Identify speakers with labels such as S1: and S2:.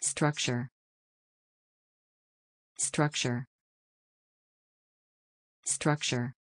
S1: Structure. Structure. Structure.